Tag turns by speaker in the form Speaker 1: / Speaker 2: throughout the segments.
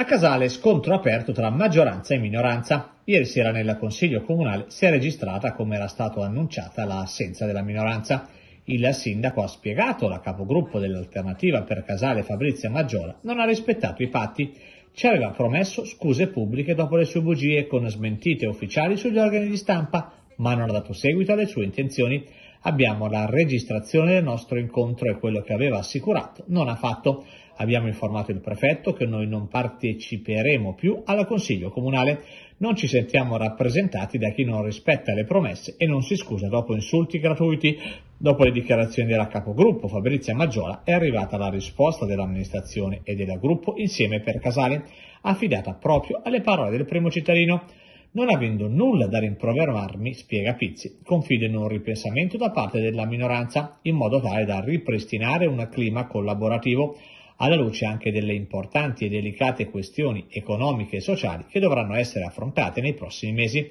Speaker 1: A Casale scontro aperto tra maggioranza e minoranza. Ieri sera nel Consiglio Comunale si è registrata, come era stato annunciata, l'assenza della minoranza. Il sindaco ha spiegato, la capogruppo dell'alternativa per Casale Fabrizia Maggiola non ha rispettato i patti. Ci aveva promesso scuse pubbliche dopo le sue bugie con smentite ufficiali sugli organi di stampa, ma non ha dato seguito alle sue intenzioni abbiamo la registrazione del nostro incontro e quello che aveva assicurato non ha fatto. Abbiamo informato il prefetto che noi non parteciperemo più alla Consiglio Comunale. Non ci sentiamo rappresentati da chi non rispetta le promesse e non si scusa dopo insulti gratuiti. Dopo le dichiarazioni della capogruppo Fabrizia Maggiola è arrivata la risposta dell'amministrazione e della gruppo insieme per Casale, affidata proprio alle parole del primo cittadino. Non avendo nulla da rimproverarmi, spiega Pizzi, confido in un ripensamento da parte della minoranza, in modo tale da ripristinare un clima collaborativo, alla luce anche delle importanti e delicate questioni economiche e sociali che dovranno essere affrontate nei prossimi mesi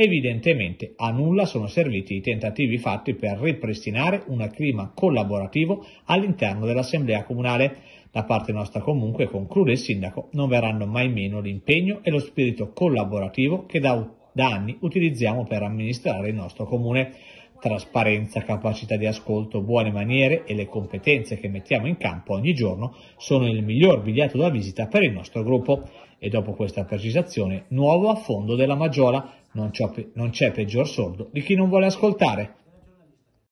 Speaker 1: Evidentemente a nulla sono serviti i tentativi fatti per ripristinare un clima collaborativo all'interno dell'Assemblea Comunale. Da parte nostra comunque, conclude il sindaco, non verranno mai meno l'impegno e lo spirito collaborativo che da, da anni utilizziamo per amministrare il nostro comune trasparenza, capacità di ascolto, buone maniere e le competenze che mettiamo in campo ogni giorno sono il miglior biglietto da visita per il nostro gruppo. E dopo questa precisazione, nuovo affondo della Maggiola, non c'è peggior sordo di chi non vuole ascoltare.